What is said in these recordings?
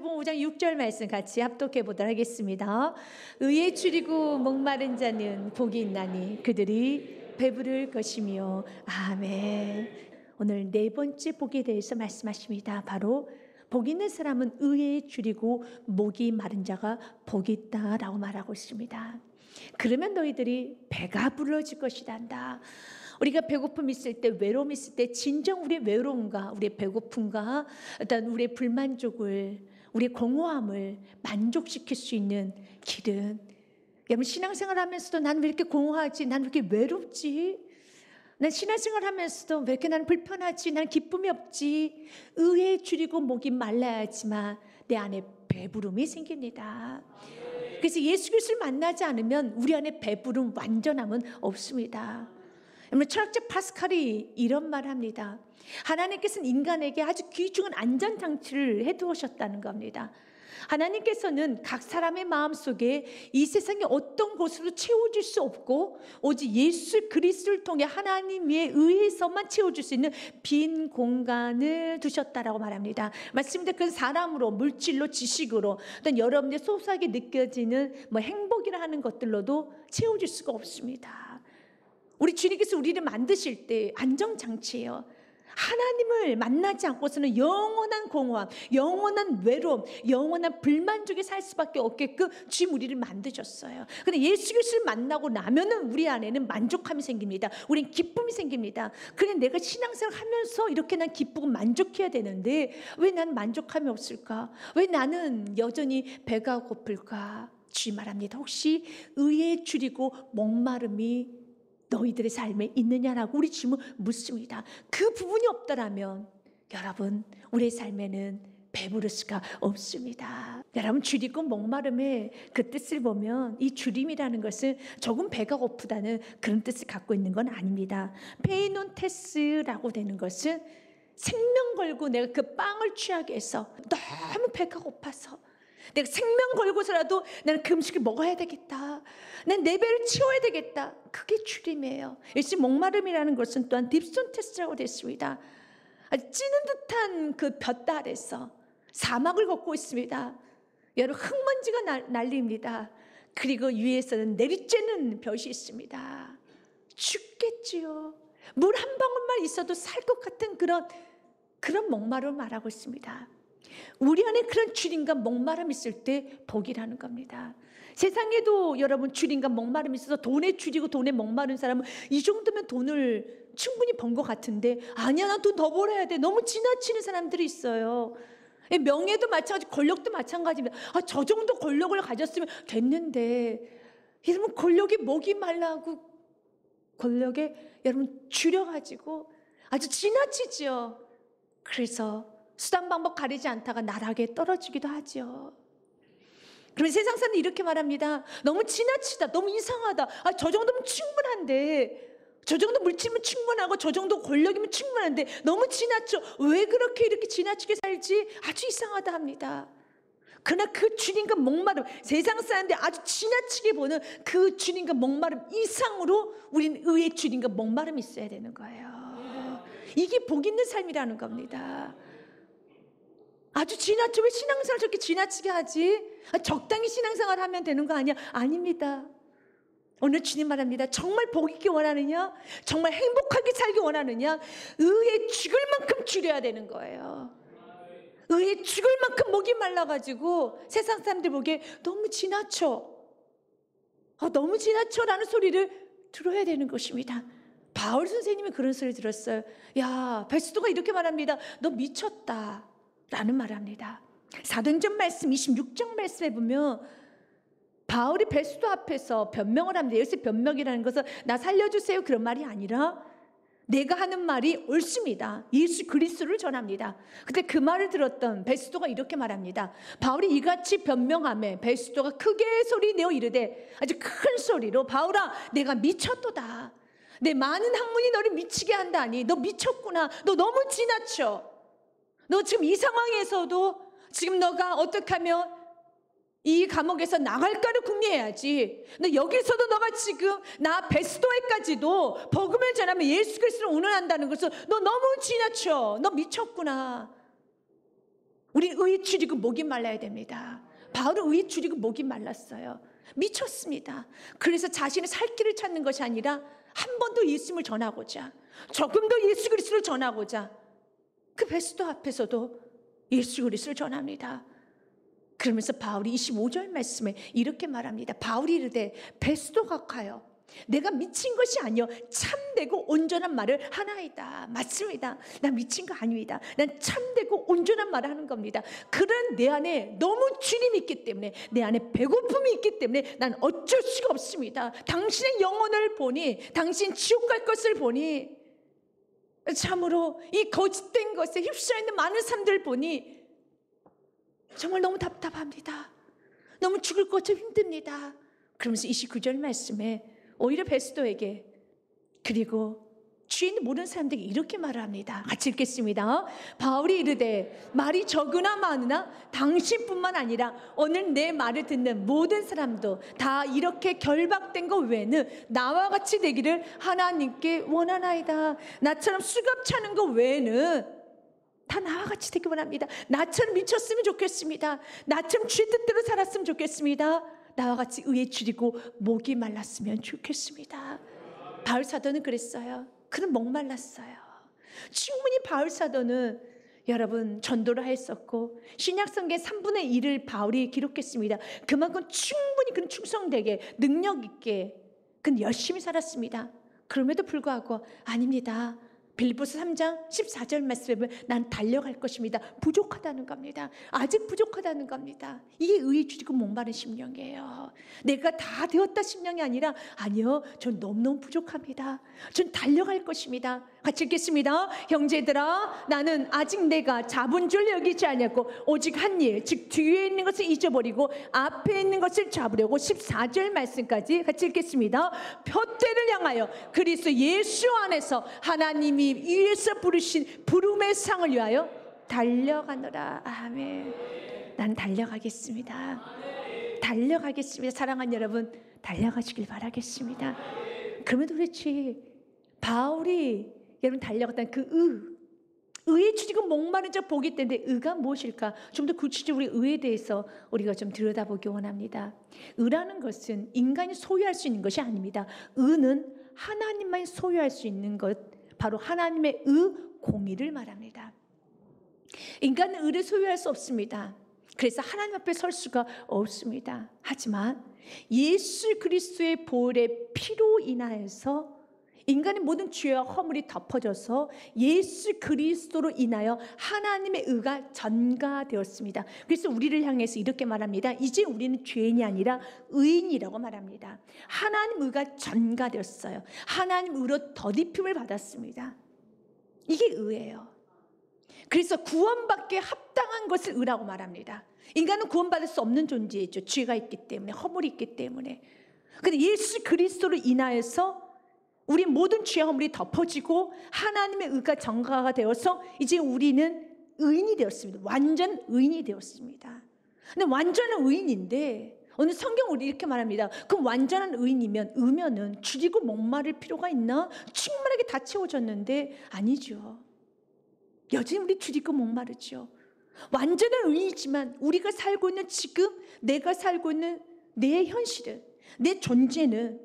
마태복 5장 6절 말씀 같이 합독해 보도록 하겠습니다. 의에 추리고 목마른 자는 복이 있나니 그들이 배부를 것이며 아멘. 오늘 네 번째 복에 대해서 말씀하십니다. 바로 복 있는 사람은 의에 줄이고 목이 마른 자가 복 있다라고 말하고 있습니다. 그러면 너희들이 배가 불러질 것이다 다 우리가 배고픔 있을 때, 외로움 있을 때, 진정 우리의 외로움과 우리의 배고픔과 어떤 우리의 불만족을 우리의 공허함을 만족시킬 수 있는 길은 여러분 신앙생활 하면서도 난왜 이렇게 공허하지? 난왜 이렇게 외롭지? 난 신앙생활 하면서도 왜 이렇게 나 불편하지? 난 기쁨이 없지? 의에 줄이고 목이 말라야지만 내 안에 배부름이 생깁니다. 그래서 예수 그리스도를 만나지 않으면 우리 안에 배부름 완전함은 없습니다. 여러분 철학자 파스칼이 이런 말 합니다. 하나님께서는 인간에게 아주 귀중한 안전장치를 해두셨다는 겁니다. 하나님께서는 각 사람의 마음 속에 이 세상의 어떤 것으로 채워질 수 없고 오직 예수 그리스도를 통해 하나님에 의해서만 채워줄 수 있는 빈 공간을 두셨다라고 말합니다. 말씀드린 그 사람으로 물질로 지식으로 어떤 여러분의 소소하게 느껴지는 뭐 행복이라 하는 것들로도 채워질 수가 없습니다. 우리 주님께서 우리를 만드실 때 안정장치예요. 하나님을 만나지 않고서는 영원한 공허함, 영원한 외로움, 영원한 불만족에 살 수밖에 없게끔 그 주님 우리를 만드셨어요. 근데 예수 그리를 만나고 나면은 우리 안에는 만족함이 생깁니다. 우린 기쁨이 생깁니다. 그래 내가 신앙생활 하면서 이렇게 난 기쁘고 만족해야 되는데 왜 난 만족함이 없을까? 왜 나는 여전히 배가 고플까? 주님 말합니다. 혹시 의에 줄이고 목마름이 너희들의 삶에 있느냐라고 우리 질문 묻습니다. 그 부분이 없다라면 여러분 우리의 삶에는 배부를 수가 없습니다. 여러분 줄이고 목마름의 그 뜻을 보면 이 줄임이라는 것은 조금 배가 고프다는 그런 뜻을 갖고 있는 건 아닙니다. 페이논테스라고 되는 것은 생명 걸고 내가 그 빵을 취하게 해서 너무 배가 고파서 내가 생명 걸고서라도 나는 그 음식을 먹어야 되겠다. 난 내 배를 치워야 되겠다. 그게 출임이에요. 일시 목마름이라는 것은 또한 딥손테스라고 트 되어 있습니다. 찌는 듯한 그볕달에서 사막을 걷고 있습니다. 여러 흙먼지가 날, 날립니다. 그리고 위에서는 내리쬐는 볕이 있습니다. 죽겠지요. 물 한 방울만 있어도 살 것 같은 그런 그런 목마름을 말하고 있습니다. 우리 안에 그런 주님과 목마름 있을 때 복이라는 겁니다. 세상에도 여러분 주님과 목마름 있어서 돈에 줄이고 돈에 목마른 사람은 이 정도면 돈을 충분히 번 것 같은데 아니야 난 돈 더 벌어야 돼 너무 지나치는 사람들이 있어요. 예, 명예도 마찬가지 권력도 마찬가지입니다. 아, 저 정도 권력을 가졌으면 됐는데 여러분 권력이 목이 말라고 권력에 여러분 줄여가지고 아주 지나치죠 그래서 수단 방법 가리지 않다가 나락에 떨어지기도 하죠그러 세상 사는 이렇게 말합니다. 너무 지나치다. 너무 이상하다. 아, 저 정도면 충분한데. 저 정도 물치면 충분하고 저 정도 권력이면 충분한데 너무 지나쳐. 왜 그렇게 이렇게 지나치게 살지? 아주 이상하다 합니다. 그러나 그 주님과 목마름, 세상 사람들 아주 지나치게 보는 그 주님과 목마름 이상으로 우리는 의의 주님과 목마름이 있어야 되는 거예요. 이게 복 있는 삶이라는 겁니다. 아주 지나치왜 신앙생활 저렇게 지나치게 하지? 아, 적당히 신앙생활 하면 되는 거 아니야? 아닙니다. 오늘 주님 말합니다. 정말 복 있기 원하느냐? 정말 행복하게 살기 원하느냐? 의에 죽을 만큼 줄여야 되는 거예요. 의에 죽을 만큼 목이 말라가지고 세상 사람들 보기에 너무 지나쳐. 아, 너무 지나쳐라는 소리를 들어야 되는 것입니다. 바울 선생님이 그런 소리 들었어요. 야, 베스도가 이렇게 말합니다. 너 미쳤다. 라는 말합니다. 사도행전 말씀 26장 말씀에 보면 바울이 베스도 앞에서 변명을 합니다. 여기서 변명이라는 것은 나 살려주세요 그런 말이 아니라 내가 하는 말이 옳습니다. 예수 그리스도를 전합니다. 근데 그 말을 들었던 베스도가 이렇게 말합니다. 바울이 이같이 변명함에 베스도가 크게 소리 내어 이르되 아주 큰 소리로 바울아 내가 미쳤도다. 내 많은 학문이 너를 미치게 한다니 너 미쳤구나. 너 너무 지나쳐. 너 지금 이 상황에서도 지금 너가 어떻게 하면 이 감옥에서 나갈까를 궁리해야지. 근 여기서도 너가 지금 나 베스도에까지도 복음을 전하면 예수 그리스도를 운운한다는 것은 너 너무 지나쳐. 너 미쳤구나. 우리 의 줄이고 목이 말라야 됩니다. 바울은 의 줄이고 목이 말랐어요. 미쳤습니다. 그래서 자신의 살 길을 찾는 것이 아니라 한번도 예수님을 전하고자 조금 더 예수 그리스도를 전하고자 그 베스도 앞에서도 예수 그리스도를 전합니다. 그러면서 바울이 25절 말씀에 이렇게 말합니다. 바울이 이르되 베스도 각하여 내가 미친 것이 아니요 참되고 온전한 말을 하나이다. 맞습니다. 나 미친 거 아닙니다. 난 참되고 온전한 말을 하는 겁니다. 그런 내 안에 너무 주님이 있기 때문에 내 안에 배고픔이 있기 때문에 난 어쩔 수가 없습니다. 당신의 영혼을 보니 당신 지옥 갈 것을 보니 참으로 이 거짓된 것에 휩싸여 있는 많은 사람들 보니 정말 너무 답답합니다. 너무 죽을 것처럼 힘듭니다. 그러면서 29절 말씀에 오히려 베스도에게 그리고 주인 모르는 사람들이 이렇게 말을 합니다. 같이 읽겠습니다. 바울이 이르되 말이 적으나 많으나 당신뿐만 아니라 오늘 내 말을 듣는 모든 사람도 다 이렇게 결박된 것 외에는 나와 같이 되기를 하나님께 원하나이다. 나처럼 수갑 차는 것 외에는 다 나와 같이 되기 원합니다. 나처럼 미쳤으면 좋겠습니다. 나처럼 주의 뜻대로 살았으면 좋겠습니다. 나와 같이 의에 줄이고 목이 말랐으면 좋겠습니다. 바울 사도는 그랬어요. 그는 목말랐어요. 충분히 바울 사도는 여러분 전도를 했었고 신약성계 3분의 1을 바울이 기록했습니다. 그만큼 충분히 그는 충성되게 능력 있게 그는 열심히 살았습니다. 그럼에도 불구하고 아닙니다. 빌보스 3장 14절 말씀에 보면 난 달려갈 것입니다. 부족하다는 겁니다. 아직 부족하다는 겁니다. 이게 의에 주지고 목마른 심령이에요. 내가 다 되었다 심령이 아니라 아니요. 전 너무너무 부족합니다. 전 달려갈 것입니다. 같이 읽겠습니다. 형제들아, 나는 아직 내가 잡은 줄 여기지 않았고, 오직 한 일, 즉, 뒤에 있는 것을 잊어버리고, 앞에 있는 것을 잡으려고 14절 말씀까지 같이 읽겠습니다. 표대를 향하여 그리스 예수 안에서 하나님이 위에서 부르신 부름의 상을 위하여 달려가노라. 아멘. 난 달려가겠습니다. 달려가겠습니다. 사랑한 여러분, 달려가시길 바라겠습니다. 그러면 도대체 바울이 여러분 달려갔던 그 의. 의에 추지고 목마른 자 복이 있던데 의가 무엇일까? 좀 더 구체적으로 의에 대해서 우리가 좀 들여다보기 원합니다. 의라는 것은 인간이 소유할 수 있는 것이 아닙니다. 의는 하나님만 소유할 수 있는 것, 바로 하나님의 의 공의를 말합니다. 인간은 의를 소유할 수 없습니다. 그래서 하나님 앞에 설 수가 없습니다. 하지만 예수 그리스도의 보혈의 피로 인하여서 인간의 모든 죄와 허물이 덮어져서 예수 그리스도로 인하여 하나님의 의가 전가되었습니다. 그래서 우리를 향해서 이렇게 말합니다. 이제 우리는 죄인이 아니라 의인이라고 말합니다. 하나님 의가 전가되었어요. 하나님 의로 더디핌을 받았습니다. 이게 의예요. 그래서 구원받에 합당한 것을 의라고 말합니다. 인간은 구원받을 수 없는 존재이죠. 죄가 있기 때문에 허물이 있기 때문에. 근데 예수 그리스도로 인하여서 우리 모든 죄화물이 덮어지고 하나님의 의가 정가가 되어서 이제 우리는 의인이 되었습니다. 완전 의인이 되었습니다. 근데 완전한 의인인데 오늘 성경 우리 이렇게 말합니다. 그럼 완전한 의인이면 의면은 줄이고 목마를 필요가 있나? 충분하게 다 채워졌는데 아니죠. 여전히 우리 줄이고 목마르죠. 완전한 의인이지만 우리가 살고 있는 지금 내가 살고 있는 내 현실은 내 존재는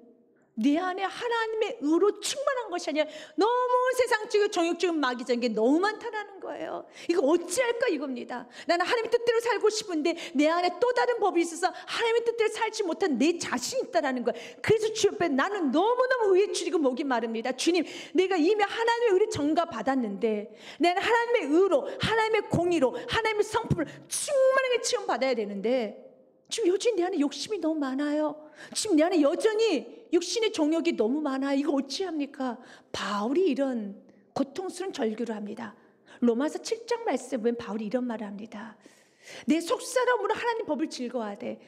내 안에 하나님의 의로 충만한 것이 아니라 너무 세상적이고 정욕적인 마귀적인 게 너무 많다는 거예요. 이거 어찌할까 이겁니다. 나는 하나님의 뜻대로 살고 싶은데 내 안에 또 다른 법이 있어서 하나님의 뜻대로 살지 못한 내 자신이 있다는 거예요. 그래서 주님 에 나는 너무너무 의에 줄이고 목이 마릅니다. 주님, 내가 이미 하나님의 의를 전가 받았는데 나는 하나님의 의로, 하나님의 공의로, 하나님의 성품을 충만하게 치유받아야 되는데 지금 여전히 내 안에 욕심이 너무 많아요. 지금 내 안에 여전히 육신의 정욕이 너무 많아요. 이거 어찌합니까? 바울이 이런 고통스러운 절규를 합니다. 로마서 7장 말씀에 바울이 이런 말을 합니다. 내 속사람으로 하나님 법을 즐거워하되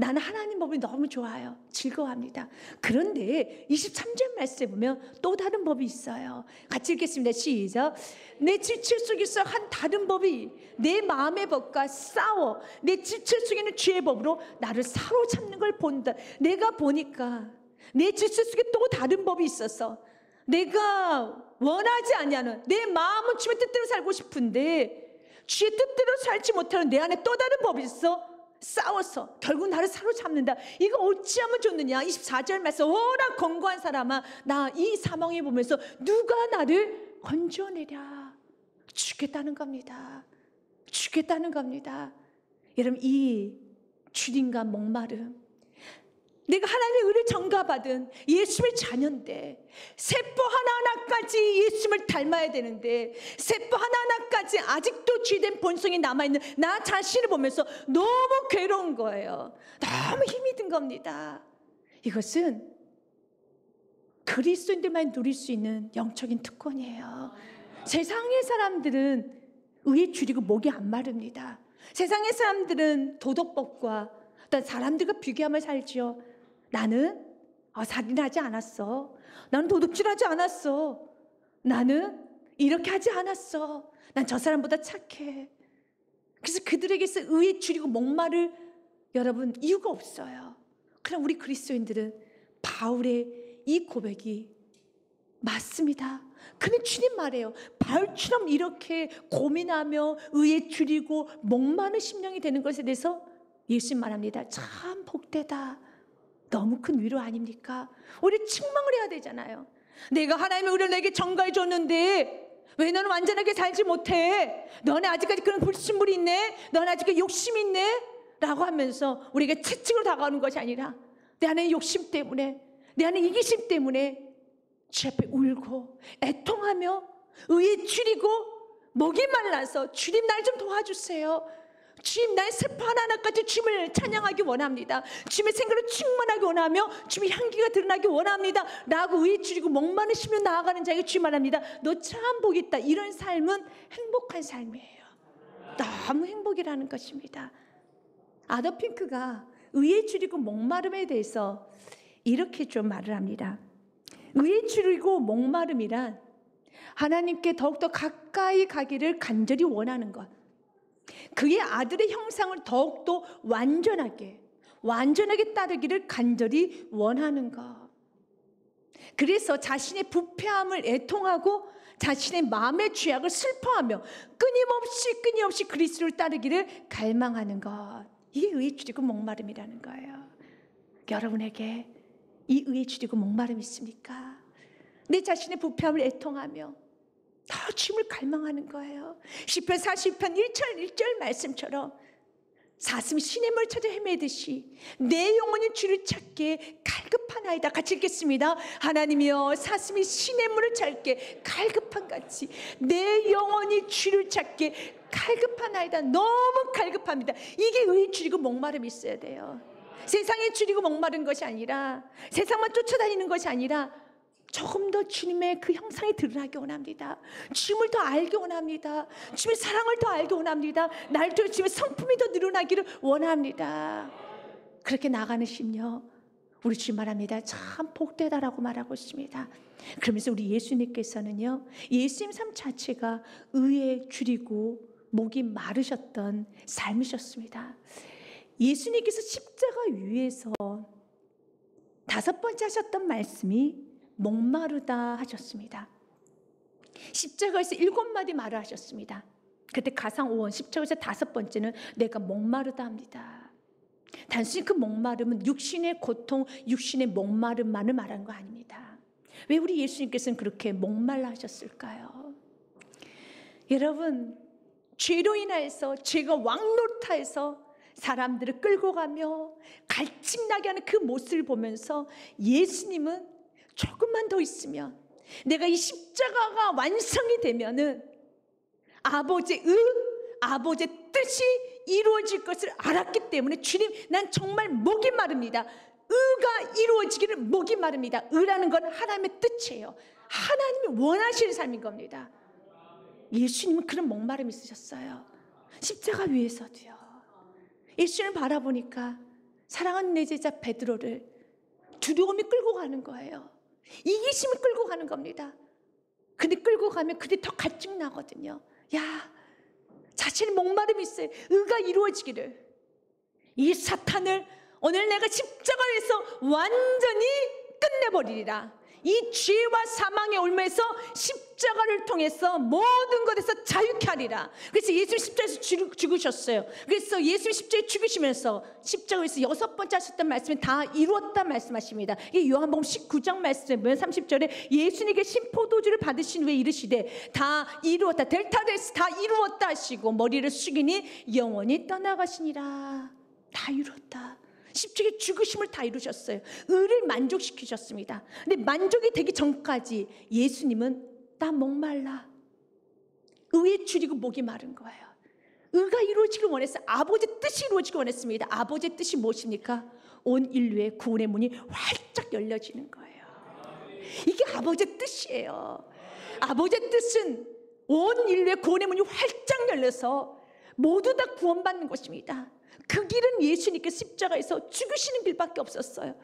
나는 하나님 법이 너무 좋아요. 즐거워합니다. 그런데 23절 말씀에 보면 또 다른 법이 있어요. 같이 읽겠습니다. 시작. 내 질체 속에서 한 다른 법이 내 마음의 법과 싸워 내 질체 속에는 죄의 법으로 나를 사로잡는 걸 본다. 내가 보니까 내 질체 속에 또 다른 법이 있어서 내가 원하지 아니는내 마음은 주의 뜻대로 살고 싶은데 주의 뜻대로 살지 못하는 내 안에 또 다른 법이 있어. 싸워서 결국 나를 사로잡는다. 이거 어찌하면 좋느냐? 24절 말씀 워낙 건고한 사람아 나 이 사망에 보면서 누가 나를 건져내랴. 죽겠다는 겁니다. 죽겠다는 겁니다. 여러분 이 주님과 목마름 내가 하나님의 은혜를 전가받은 예수의 자녀인데 세포 하나하나까지 예수를 닮아야 되는데 세포 하나하나까지 아직도 쥐된 본성이 남아있는 나 자신을 보면서 너무 괴로운 거예요. 너무 힘이 든 겁니다. 이것은 그리스도인들만 누릴 수 있는 영적인 특권이에요. 세상의 사람들은 의에 줄이고 목이 안 마릅니다. 세상의 사람들은 도덕법과 어떤 사람들과 비교하며 살지요. 나는 아, 살인하지 않았어. 나는 도둑질하지 않았어. 나는 이렇게 하지 않았어. 난 저 사람보다 착해. 그래서 그들에게서 의에 줄이고 목마를 여러분 이유가 없어요. 그럼 우리 그리스도인들은 바울의 이 고백이 맞습니다. 그는 주님 말이요 바울처럼 이렇게 고민하며 의에 줄이고 목마른 심령이 되는 것에 대해서 예수님 말합니다. 참 복되다. 너무 큰 위로 아닙니까? 우리 책망을 해야 되잖아요. 내가 하나님의 우리를 내게 정가해 줬는데 왜 너는 완전하게 살지 못해? 너는 아직까지 그런 불신물이 있네? 너는 아직까지 욕심이 있네? 라고 하면서 우리에게 채찍으로 다가오는 것이 아니라 내 안에 욕심 때문에 내 안에 이기심 때문에 주 앞에 울고 애통하며 의에 줄이고 목이 말라서 주님 날좀 도와주세요. 주님 날 슬퍼하는 하나까지 주님을 찬양하기 원합니다. 주님의 생각을 충만하게 원하며 주님의 향기가 드러나기 원합니다. 라고 의지리고 목마르시며 나아가는 자에게 주님 말합니다. 너 참복 있다. 이런 삶은 행복한 삶이에요. 너무 행복이라는 것입니다. 아더핑크가 의에 줄이고 목마름에 대해서 이렇게 좀 말을 합니다. 의에 줄이고 목마름이란 하나님께 더욱더 가까이 가기를 간절히 원하는 것. 그의 아들의 형상을 더욱더 완전하게, 완전하게 따르기를 간절히 원하는 것. 그래서 자신의 부패함을 애통하고 자신의 마음의 죄악을 슬퍼하며 끊임없이 끊임없이 그리스도를 따르기를 갈망하는 것. 이게 의에 줄이고 목마름이라는 거예요. 여러분에게 이 의에 줄이고 목마름 있습니까? 내 자신의 부패함을 애통하며 더 주님을 갈망하는 거예요. 10편 40편 1절 1절 말씀처럼 사슴 신의 물 찾아 헤매듯이 내 영혼이 주를 찾게 갈급하나이다. 같이 읽겠습니다. 하나님이여 사슴이 신의 물을 찾게 갈급한 같이 내 영혼이 주를 찾게 갈급하나이다. 너무 갈급합니다. 이게 의 줄이고 목마름이 있어야 돼요. 세상에 줄이고 목마른 것이 아니라 세상만 쫓아다니는 것이 아니라 조금 더 주님의 그 형상이 드러나기 원합니다. 주님을 더 알기 원합니다. 주님의 사랑을 더 알기 원합니다. 날통 주님의 성품이 더 늘어나기를 원합니다. 그렇게 나가는 심요. 우리 주님 말합니다. 참 복되다라고 말하고 있습니다. 그러면서 우리 예수님께서는요, 예수님 삶 자체가 의에 줄이고 목이 마르셨던 삶이셨습니다. 예수님께서 십자가 위에서 다섯 번째 하셨던 말씀이 목마르다 하셨습니다. 십자가에서 일곱 마디 말을 하셨습니다. 그때 가상 5원 십자가에서 다섯 번째는 내가 목마르다 합니다. 단순히 그 목마름은 육신의 고통, 육신의 목마름만을 말한 거 아닙니다. 왜 우리 예수님께서는 그렇게 목말라 하셨을까요? 여러분, 죄로 인하여서 죄가 왕노타에서 사람들을 끌고 가며 갈증나게 하는 그 모습을 보면서 예수님은 조금만 더 있으면 내가 이 십자가가 완성이 되면은 아버지의 아버지의 뜻이 이루어질 것을 알았기 때문에 주님 난 정말 목이 마릅니다. 의가 이루어지기를 목이 마릅니다. 의라는 건 하나님의 뜻이에요. 하나님이 원하시는 삶인 겁니다. 예수님은 그런 목마름 있으셨어요. 십자가 위에서도요. 예수님을 바라보니까 사랑하는 내 제자 베드로를 두려움이 끌고 가는 거예요. 이기심을 끌고 가는 겁니다. 근데 끌고 가면 그게 더 갈증 나거든요. 야, 자신의 목마름이 있어요. 의가 이루어지기를. 이 사탄을 오늘 내가 십자가에서 완전히 끝내버리리라. 이 죄와 사망의 올무에서 십자가를 통해서 모든 것에서 자유케 하리라. 그래서 예수 십자에서 죽으셨어요. 그래서 예수 십자에 죽으시면서 십자가에서 여섯 번째 하셨던 말씀이 다 이루었다 말씀하십니다. 이 요한복음 19장 말씀에 30절에 예수님께 심포도주를 받으신 후에 이르시되 다 이루었다. 델타데스 다 이루었다 하시고 머리를 숙이니 영원히 떠나가시니라. 다 이루었다. 십주의 죽으심을 다 이루셨어요. 을을 만족시키셨습니다. 근데 만족이 되기 전까지 예수님은 나 목말라. 의에 줄이고 목이 마른 거예요. 의가 이루어지길 원했어요. 아버지 뜻이 이루어지길 원했습니다. 아버지 뜻이 무엇입니까? 온 인류의 구원의 문이 활짝 열려지는 거예요. 이게 아버지 뜻이에요. 아버지 뜻은 온 인류의 구원의 문이 활짝 열려서 모두 다 구원받는 것입니다. 그 길은 예수님께 십자가에서 죽으시는 길밖에 없었어요.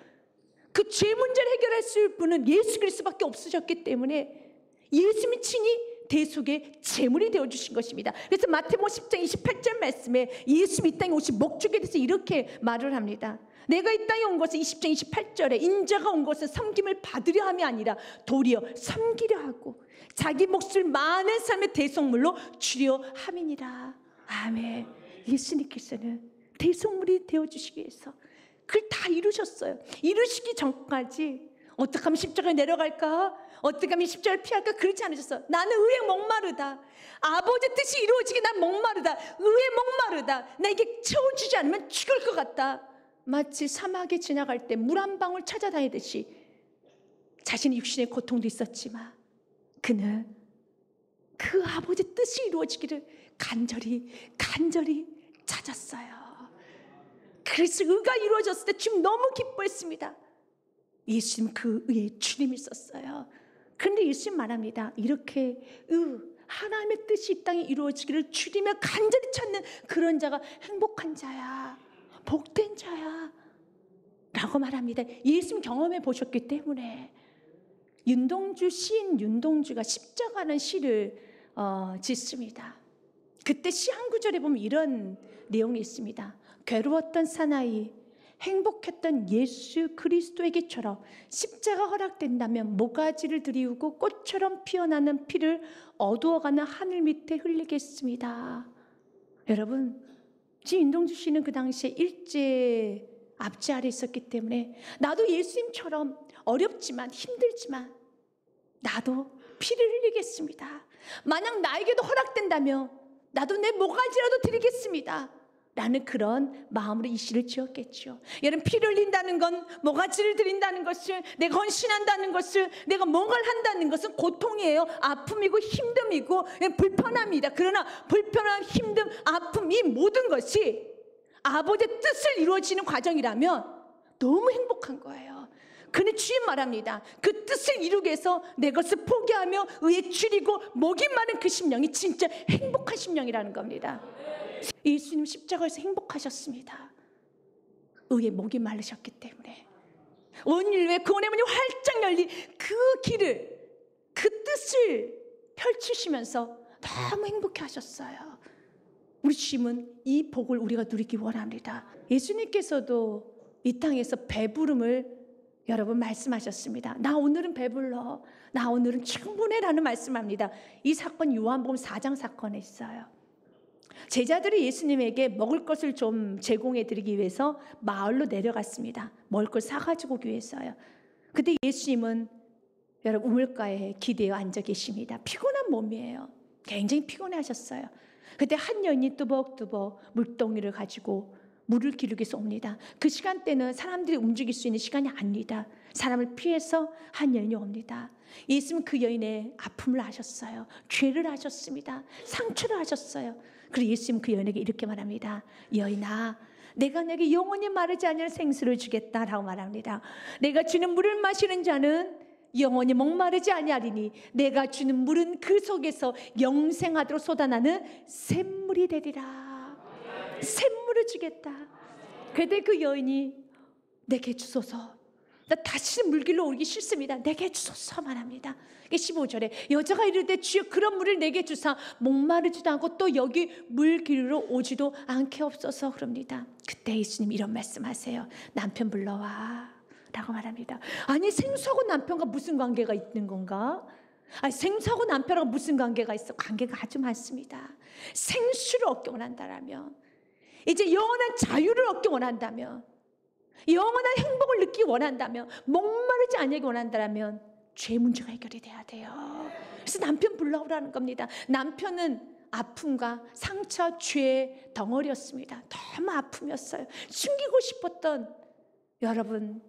그 죄 문제를 해결할 수 있을 분은 예수 그리스도밖에 없으셨기 때문에 예수님 친히 대속의 재물이 되어 주신 것입니다. 그래서 마태복음 10장 28절 말씀에 예수 이 땅에 오신 목적에 대해서 이렇게 말을 합니다. 내가 이 땅에 온 것은 20장 28절에 인자가 온 것은 섬김을 받으려 함이 아니라 도리어 섬기려 하고 자기 몫을 많은 삶의 대속물로 주려 함이니라. 아멘. 예수님께서는 대성물이 되어주시기 위해서 그걸 다 이루셨어요. 이루시기 전까지 어떻게 하면 십자가에 내려갈까? 어떻게 하면 십자가를 피할까? 그렇지 않으셨어. 나는 의에 목마르다. 아버지 뜻이 이루어지게 난 목마르다. 의에 목마르다. 나게 채워주지 않으면 죽을 것 같다. 마치 사막에 지나갈 때 물 한 방울 찾아다니듯이 자신의 육신의 고통도 있었지만 그는 그 아버지 뜻이 이루어지기를 간절히 간절히 찾았어요. 그리스 의가 이루어졌을 때 지금 너무 기뻐했습니다. 예수님 그 의의 주님이었어요. 그런데 예수님 말합니다. 이렇게 의 하나님의 뜻이 이 땅에 이루어지기를 주님의 간절히 찾는 그런 자가 행복한 자야. 복된 자야. 라고 말합니다. 예수님 경험해 보셨기 때문에 윤동주 시인 윤동주가 십자가는 시를 어, 짓습니다. 그때 시 한 구절에 보면 이런 내용이 있습니다. 괴로웠던 사나이, 행복했던 예수 그리스도에게처럼 십자가 허락된다면 모가지를 들이우고 꽃처럼 피어나는 피를 어두워가는 하늘 밑에 흘리겠습니다. 여러분, 지금 인동주 씨는 그 당시에 일제 앞지 아래 있었기 때문에 나도 예수님처럼 어렵지만 힘들지만 나도 피를 흘리겠습니다. 만약 나에게도 허락된다면 나도 내 모가지라도 드리겠습니다. 라는 그런 마음으로 이 시를 지었겠죠. 여러분 피를 흘린다는 건 모가지를 드린다는 것을 내가 헌신한다는 것을 내가 뭔가 한다는 것은 고통이에요. 아픔이고 힘듦이고 예, 불편함이다. 그러나 불편함, 힘듦, 아픔 이 모든 것이 아버지의 뜻을 이루어지는 과정이라면 너무 행복한 거예요. 그는 주인 말합니다. 그 뜻을 이루기 해서내 것을 포기하며 의에 줄이고 먹인 많은 그 심령이 진짜 행복한 심령이라는 겁니다. 예수님 십자가에서 행복하셨습니다. 의의 목이 마르셨기 때문에 온 인류의 구원의 문이 활짝 열린 그 길을 그 뜻을 펼치시면서 너무 행복해 하셨어요. 우리 주님은 이 복을 우리가 누리기 원합니다. 예수님께서도 이 땅에서 배부름을 여러분 말씀하셨습니다. 나 오늘은 배불러. 나 오늘은 충분해라는 말씀합니다. 이 사건 요한복음 4장 사건에 있어요. 제자들이 예수님에게 먹을 것을 좀 제공해 드리기 위해서 마을로 내려갔습니다. 먹을 걸 사가지고 오기 위해서요. 근데 예수님은 여러분 우물가에 기대어 앉아 계십니다. 피곤한 몸이에요. 굉장히 피곤해 하셨어요. 그때 한 여인이 뚜벅뚜벅 물동이를 가지고 물을 기르기 쏩니다. 그 시간대는 사람들이 움직일 수 있는 시간이 아니다. 사람을 피해서 한 여인이 옵니다. 예수님그 여인의 아픔을 아셨어요. 죄를 아셨습니다. 상처를 아셨어요. 그리고 예수님 그 여인에게 이렇게 말합니다. 여인아, 내가 내게 영원히 마르지 않을 생수를 주겠다라고 말합니다. 내가 주는 물을 마시는 자는 영원히 목마르지 아니하리니 내가 주는 물은 그 속에서 영생하도록 쏟아나는 샘물이 되리라. 샘물을 주겠다. 그런그 여인이 내게 주소서 나 다시 물길로 오기 싫습니다. 내게 주소서만 합니다. 15절에 여자가 이르되 주여 그런 물을 내게 주사 목마르지도 않고 또 여기 물길로 오지도 않게 없어서 그럽니다. 그때 예수님 이런 말씀하세요. 남편 불러와 라고 말합니다. 아니 생수하고 남편과 무슨 관계가 있는 건가? 아니, 생수하고 남편하고 무슨 관계가 있어? 관계가 아주 많습니다. 생수를 얻기 원한다라면, 이제 영원한 자유를 얻기 원한다면, 영원한 행복을 느끼기 원한다면, 목마르지 않기 원한다면, 죄 문제가 해결이 돼야 돼요. 그래서 남편 불러오라는 겁니다. 남편은 아픔과 상처, 죄 덩어리였습니다. 너무 아픔이었어요. 숨기고 싶었던 여러분,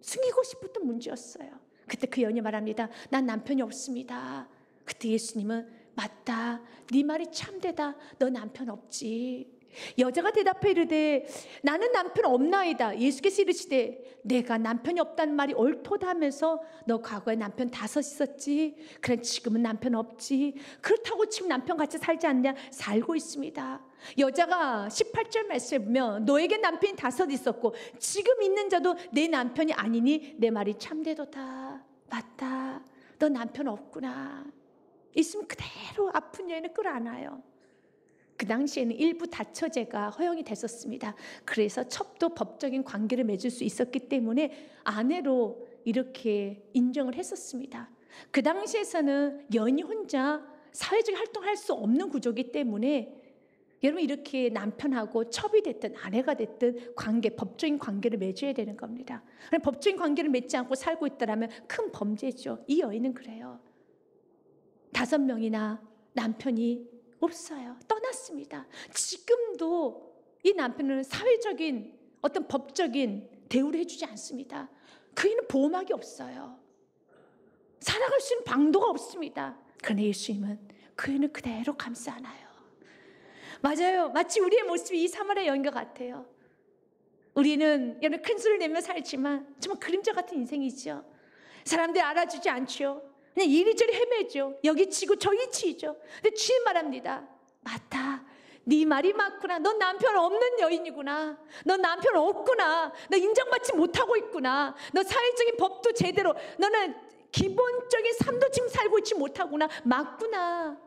숨기고 싶었던 문제였어요. 그때 그 여인이 말합니다. 난 남편이 없습니다. 그때 예수님은 맞다. 네 말이 참되다. 너 남편 없지. 여자가 대답해 이르되 나는 남편 없나이다. 예수께서 이르시되 내가 남편이 없단 말이 옳도다면서 너 과거에 남편 다섯 있었지. 그래 지금은 남편 없지. 그렇다고 지금 남편 같이 살지 않냐? 살고 있습니다. 여자가 18절 말씀에 보면 너에게 남편이 다섯 있었고 지금 있는 자도 내 남편이 아니니 내 말이 참되도다. 맞다. 너 남편 없구나. 있으면 그대로 아픈 여인을 끌어안아요. 그 당시에는 일부 다처제가 허용이 됐었습니다. 그래서 첩도 법적인 관계를 맺을 수 있었기 때문에 아내로 이렇게 인정을 했었습니다. 그 당시에서는 연이 혼자 사회적 활동할 수 없는 구조기 때문에 여러분 이렇게 남편하고 첩이 됐든 아내가 됐든 관계 법적인 관계를 맺어야 되는 겁니다. 법적인 관계를 맺지 않고 살고 있다라면 큰 범죄죠. 이 여인은 그래요. 다섯 명이나 남편이 없어요. 떠났습니다. 지금도 이 남편은 사회적인 어떤 법적인 대우를 해주지 않습니다. 그이는 보호막이 없어요. 살아갈 수 있는 방도가 없습니다. 그러나 예수님은 그이는 그대로 감싸 안아요. 맞아요. 마치 우리의 모습이 이 사마리아 여인과 같아요. 우리는 여러큰 소리를 내며 살지만 정말 그림자 같은 인생이죠. 사람들이 알아주지 않죠. 그냥 이리저리 헤매죠. 여기 치고 저기 치죠. 근데 주인 말합니다. 맞다. 네 말이 맞구나. 넌 남편 없는 여인이구나. 넌 남편 없구나. 너 인정받지 못하고 있구나. 너 사회적인 법도 제대로 너는 기본적인 삶도 지금 살고 있지 못하구나. 맞구나.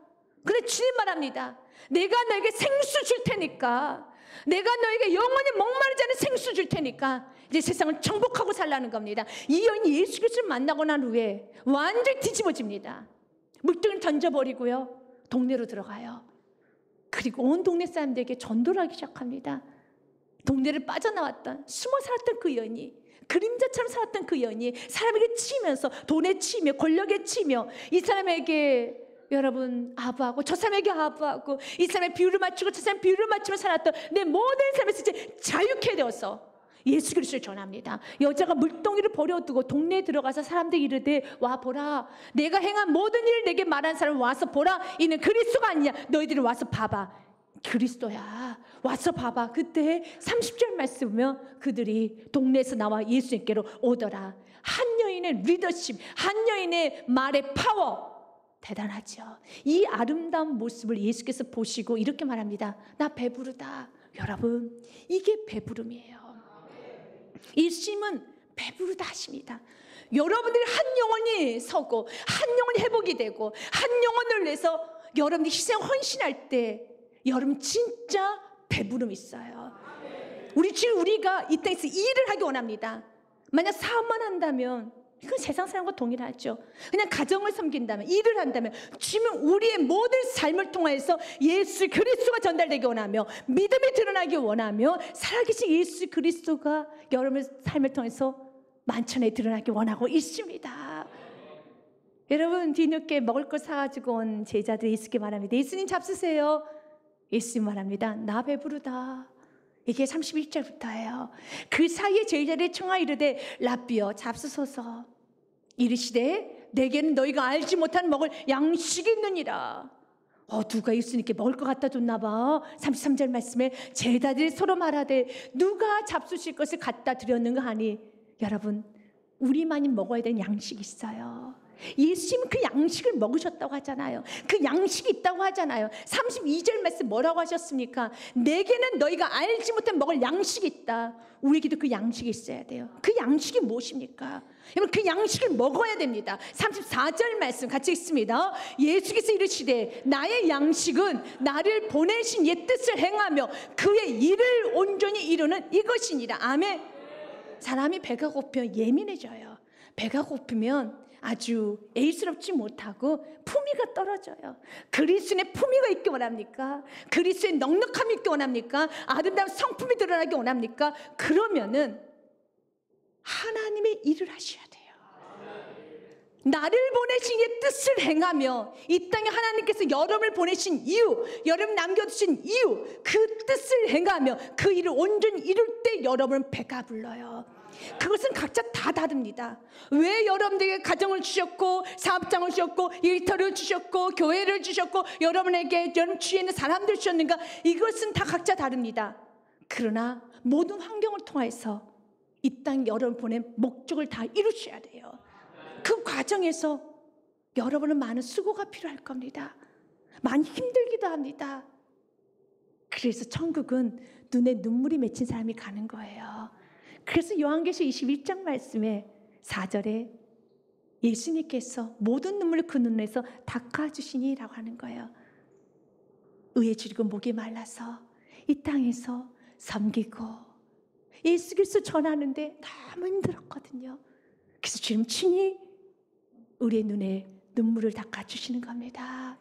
그래 주님 말합니다. 내가 너에게 생수 줄 테니까. 내가 너에게 영원히 목마르지 않은 생수 줄 테니까 이제 세상을 정복하고 살라는 겁니다. 이 여인 예수 그리스도를 만나고 난 후에 완전히 뒤집어집니다. 물등을 던져버리고요. 동네로 들어가요. 그리고 온 동네 사람들에게 전도를 하기 시작합니다. 동네를 빠져나왔던 숨어 살았던 그 여인이 그림자처럼 살았던 그 여인이 사람에게 치면서 돈에 치며 권력에 치며 이 사람에게 여러분 아부하고 저 사람에게 아부하고 이 사람의 비율을 맞추고 저 사람 비율을 맞추며 살았던 내 모든 삶에서 이제 자유케 되어서 예수 그리스도를 전합니다. 여자가 물동이를 버려두고 동네에 들어가서 사람들 이르되 와 보라 내가 행한 모든 일을 내게 말한 사람 와서 보라 이는 그리스도가 아니냐 너희들이 와서 봐봐 그리스도야 와서 봐봐 그때 30절 말씀이면 그들이 동네에서 나와 예수님께로 오더라 한 여인의 리더십 한 여인의 말의 파워 대단하죠. 이 아름다운 모습을 예수께서 보시고 이렇게 말합니다. 나 배부르다. 여러분, 이게 배부름이에요. 일심은 배부르다 하십니다. 여러분들이 한 영혼이 서고 한 영혼이 회복이 되고 한 영혼을 내서 여러분들이 희생 헌신할 때 여러분 진짜 배부름 있어요. 우리 지금 우리가 이 땅에서 일을 하기 원합니다. 만약 사업만 한다면 이건 세상 사람과 동일하죠. 그냥 가정을 섬긴다면, 일을 한다면, 주님 우리의 모든 삶을 통해서 예수 그리스도가 전달되기 원하며, 믿음이 드러나기 원하며, 살아계신 예수 그리스도가 여러분의 삶을 통해서 만천에 드러나기 원하고 있습니다. 여러분, 뒤늦게 먹을 것 사가지고 온 제자들 예수께 말합니다. 예수님 잡수세요. 예수님 말합니다. 나 배부르다. 이게 31절부터예요. 그 사이에 제자를 청하 이르되 라비어 잡수소서 이르시되 내게는 너희가 알지 못한 먹을 양식이 있느니라. 어, 누가 예수님께 먹을 것 갖다 줬나 봐. 33절 말씀에 제자들이 서로 말하되 누가 잡수실 것을 갖다 드렸는가 하니 여러분 우리만이 먹어야 되는 양식이 있어요. 예수님 그 양식을 먹으셨다고 하잖아요. 그 양식이 있다고 하잖아요. 32절 말씀 뭐라고 하셨습니까? 내게는 너희가 알지 못한 먹을 양식이 있다. 우리에게도 그 양식이 있어야 돼요. 그 양식이 무엇입니까? 여러분 그 양식을 먹어야 됩니다. 34절 말씀 같이 읽습니다. 예수께서 이르시되 나의 양식은 나를 보내신 옛 뜻을 행하며 그의 일을 온전히 이루는 이것이니라. 아멘. 사람이 배가 고프면 예민해져요. 배가 고프면 아주 예스럽지 못하고 품위가 떨어져요. 그리스의 품위가 있기 원합니까? 그리스의 넉넉함이 있기 원합니까? 아름다운 성품이 드러나기 원합니까? 그러면은 하나님의 일을 하셔야 돼요. 나를 보내신 이 뜻을 행하며 이 땅에 하나님께서 여름을 보내신 이유, 여름 남겨두신 이유, 그 뜻을 행하며 그 일을 온전히 이룰 때 여러분 배가 불러요. 그것은 각자 다 다릅니다. 왜 여러분에게 들 가정을 주셨고 사업장을 주셨고 일터를 주셨고 교회를 주셨고 여러분에게 여러분 주위에 있는 사람들 주셨는가? 이것은 다 각자 다릅니다. 그러나 모든 환경을 통해서 이 땅 여러분 보낸 목적을 다 이루셔야 돼요. 그 과정에서 여러분은 많은 수고가 필요할 겁니다. 많이 힘들기도 합니다. 그래서 천국은 눈에 눈물이 맺힌 사람이 가는 거예요. 그래서 요한계시 21장 말씀에 4절에 예수님께서 모든 눈물을 그 눈에서 닦아주시니라고 하는 거예요. 의에 줄이고 목이 말라서 이 땅에서 섬기고 예수 그리스도 전하는데 너무 힘들었거든요. 그래서 주님 친히 우리의 눈에 눈물을 닦아주시는 겁니다.